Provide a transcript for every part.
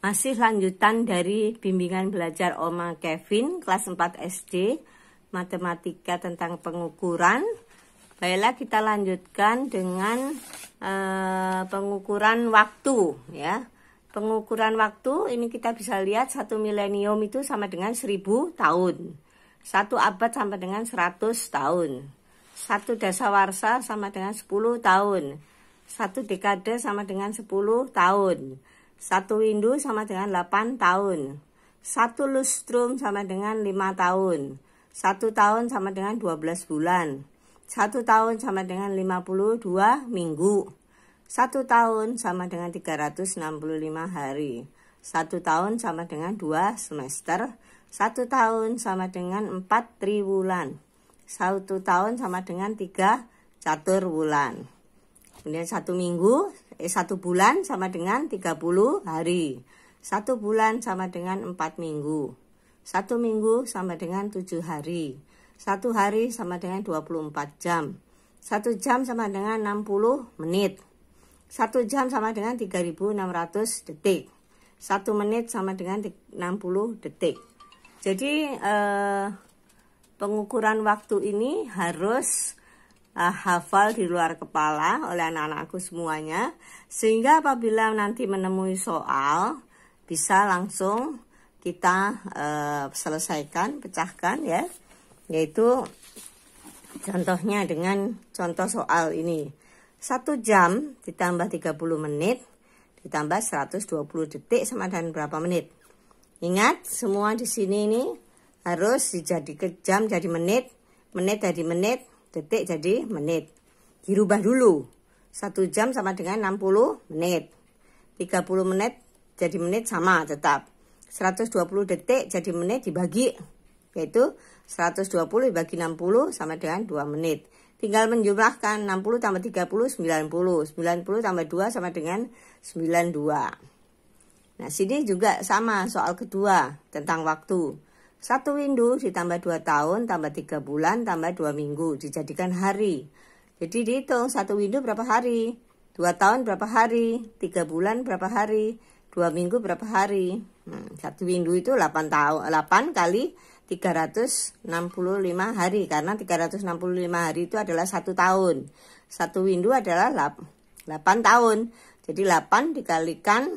Masih lanjutan dari bimbingan belajar Oma Kevin kelas 4 SD matematika tentang pengukuran. Baiklah kita lanjutkan dengan e, pengukuran waktu ya. Pengukuran waktu ini kita bisa lihat satu milenium itu sama dengan 1000 tahun. Satu abad sama dengan 100 tahun. Satu dasawarsa sama dengan 10 tahun satu dekade sama dengan 10 tahun. Satu window sama dengan 8 tahun. Satu lustrum sama dengan 5 tahun. Satu tahun sama dengan 12 bulan. Satu tahun sama dengan 52 minggu. Satu tahun sama dengan 365 hari. Satu tahun sama dengan dua semester. Satu tahun sama dengan 4 triwulan. Satu tahun sama dengan tiga catur bulan. Kemudian satu minggu, eh, satu bulan sama dengan 30 hari. Satu bulan sama dengan empat minggu. Satu minggu sama dengan tujuh hari. Satu hari sama dengan 24 jam. Satu jam sama dengan 60 menit. Satu jam sama dengan 3600 detik. Satu menit sama dengan 60 detik. Jadi eh, pengukuran waktu ini harus uh, hafal di luar kepala oleh anak-anakku semuanya sehingga apabila nanti menemui soal bisa langsung kita uh, selesaikan pecahkan ya yaitu contohnya dengan contoh soal ini satu jam ditambah 30 menit ditambah 120 detik sama dengan berapa menit ingat semua di sini ini harus dijadikan jam jadi menit menit jadi menit detik jadi menit. Dirubah dulu. 1 jam sama dengan 60 menit. 30 menit jadi menit sama tetap. 120 detik jadi menit dibagi yaitu 120 dibagi 60 sama dengan 2 menit. Tinggal menjumlahkan 60 tambah 30 90, 90 tambah 2 sama dengan 92. Nah, sini juga sama soal kedua tentang waktu. Satu windu ditambah dua tahun, tambah tiga bulan, tambah dua minggu, dijadikan hari. Jadi dihitung satu windu berapa hari, dua tahun berapa hari, tiga bulan berapa hari, dua minggu berapa hari. Hmm, satu windu itu 8 tahun, 8 kali 365 hari karena 365 hari itu adalah satu tahun. Satu windu adalah 8 tahun. Jadi 8 dikalikan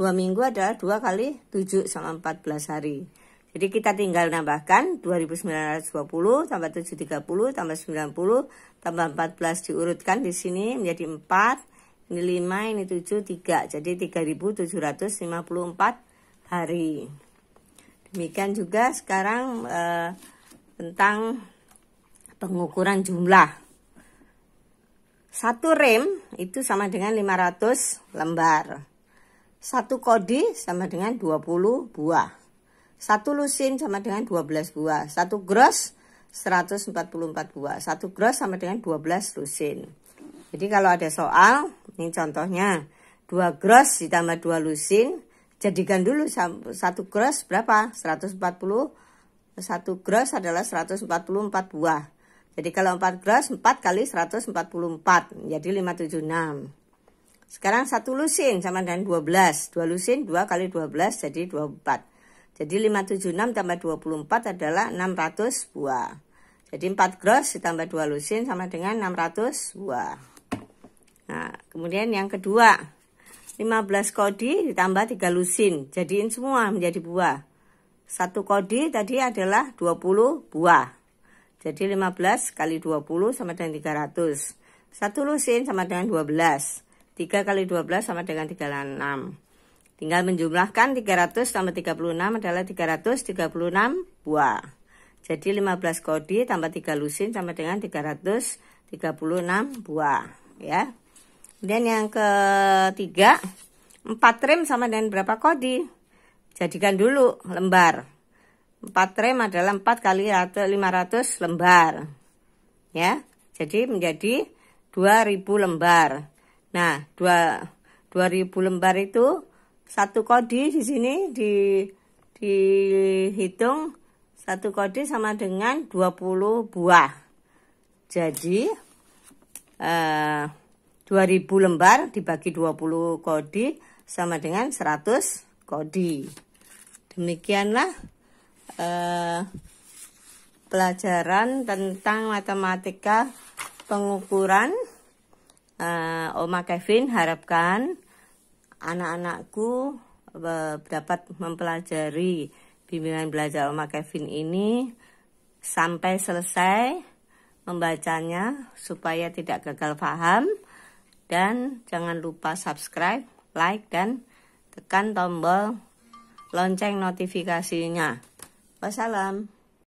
2 minggu adalah 2 kali 7 sama 14 hari. Jadi kita tinggal nambahkan 2920 tambah 730 tambah 90 tambah 14 diurutkan di sini menjadi 4, ini 5, ini 7, 3. Jadi 3754 hari. Demikian juga sekarang eh, tentang pengukuran jumlah. Satu rem itu sama dengan 500 lembar. 1 kodi sama dengan 20 buah. 1 lusin sama dengan 12 buah. 1 gross 144 buah. 1 gross sama dengan 12 lusin. Jadi kalau ada soal, ini contohnya 2 gross ditambah 2 lusin, jadikan dulu 1 gross berapa? 140 1 gross adalah 144 buah. Jadi kalau 4 gross 4 kali 144 jadi 576. Sekarang satu lusin sama dengan 12. 2 lusin 2 kali 12 jadi 24. Jadi 576 tambah 24 adalah 600 buah. Jadi 4 gross ditambah 2 lusin sama dengan 600 buah. Nah, kemudian yang kedua, 15 kodi ditambah 3 lusin. Jadiin semua menjadi buah. Satu kodi tadi adalah 20 buah. Jadi 15 kali 20 sama dengan 300. Satu lusin sama dengan 12. 3 kali 12 sama dengan 36. Tinggal menjumlahkan 300 tambah 36 adalah 336 buah. Jadi 15 kodi tambah 3 lusin sama dengan 336 buah. Ya. Kemudian yang ketiga, 4 rem sama dengan berapa kodi? Jadikan dulu lembar. 4 rem adalah 4 kali 500 lembar. Ya. Jadi menjadi 2000 lembar. Nah, dua 2000 lembar itu satu kodi di sini di dihitung satu kodi sama dengan 20 buah. Jadi eh, 2000 lembar dibagi 20 kodi sama dengan 100 kodi. Demikianlah eh, pelajaran tentang matematika pengukuran uh, Oma Kevin harapkan anak-anakku dapat mempelajari bimbingan belajar Oma Kevin ini sampai selesai membacanya supaya tidak gagal paham dan jangan lupa subscribe, like dan tekan tombol lonceng notifikasinya. Wassalam.